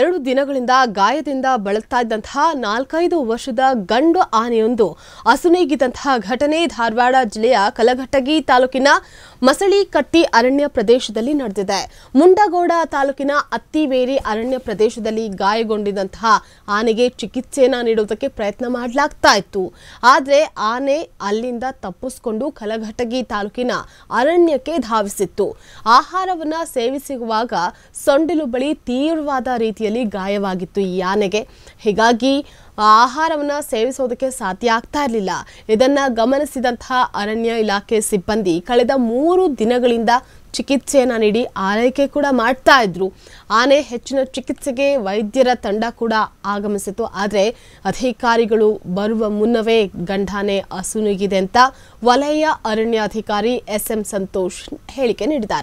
ಎರಡು ದಿನಗಳಿಂದ ಗಾಯದಿಂದ ಬಳಲ್ತಾ ಇದ್ದಂತಹ ನಾಲ್ಕೈದು ವರ್ಷದ ಗಂಡು ಆನೆಯೊಂದು ಅಸುನೀಗಿದಂತಹ ಘಟನೆ ಧಾರವಾಡ ಜಿಲ್ಲೆಯ ಕಲಘಟಗಿ ತಾಲೂಕಿನ ಮಸಳಿ ಕಟ್ಟಿ ಅರಣ್ಯ ಪ್ರದೇಶದಲ್ಲಿ ನಡೆದಿದೆ ಮುಂಡಗೋಡ ತಾಲೂಕಿನ ಅತ್ತಿವೇರಿ ಅರಣ್ಯ ಪ್ರದೇಶದಲ್ಲಿ ಗಾಯಗೊಂಡಿದ್ದಂತಹ ಆನೆಗೆ ಚಿಕಿತ್ಸೆಯನ್ನು ನೀಡುವುದಕ್ಕೆ ಪ್ರಯತ್ನ ಮಾಡಲಾಗ್ತಾ ಇತ್ತು ಆದರೆ ಆನೆ ಅಲ್ಲಿಂದ ತಪ್ಪಿಸಿಕೊಂಡು ಕಲಘಟಗಿ ತಾಲೂಕಿನ ಅರಣ್ಯಕ್ಕೆ ಧಾವಿಸಿತ್ತು ಆಹಾರವನ್ನು ಸೇವಿಸುವಾಗ ಸೊಂಡಿಲು ಬಳಿ ತೀವ್ರವಾದ ರೀತಿಯಲ್ಲಿ ಗಾಯವಾಗಿತ್ತು ಈ ಆನೆಗೆ ಹೀಗಾಗಿ ಆಹಾರವನ್ನು ಸೇವಿಸೋದಕ್ಕೆ ಸಾಧ್ಯ ಆಗ್ತಾ ಇರಲಿಲ್ಲ ಇದನ್ನು ಗಮನಿಸಿದಂತಹ ಅರಣ್ಯ ಇಲಾಖೆ ಸಿಬ್ಬಂದಿ ಕಳೆದ ಮೂರು ದಿನಗಳಿಂದ ಚಿಕಿತ್ಸೆಯನ್ನು ನೀಡಿ ಆರೈಕೆ ಕೂಡ ಮಾಡ್ತಾ ಇದ್ರು ಆನೆ ಹೆಚ್ಚಿನ ಚಿಕಿತ್ಸೆಗೆ ವೈದ್ಯರ ತಂಡ ಕೂಡ ಆಗಮಿಸಿತು ಆದರೆ ಅಧಿಕಾರಿಗಳು ಬರುವ ಮುನ್ನವೇ ಗಂಡಾನೆ ಅಸುನುಗಿದೆ ಅಂತ ವಲಯ ಅರಣ್ಯಾಧಿಕಾರಿ ಎಸ್ ಎಂ ಸಂತೋಷ್ ಹೇಳಿಕೆ ನೀಡಿದ್ದಾರೆ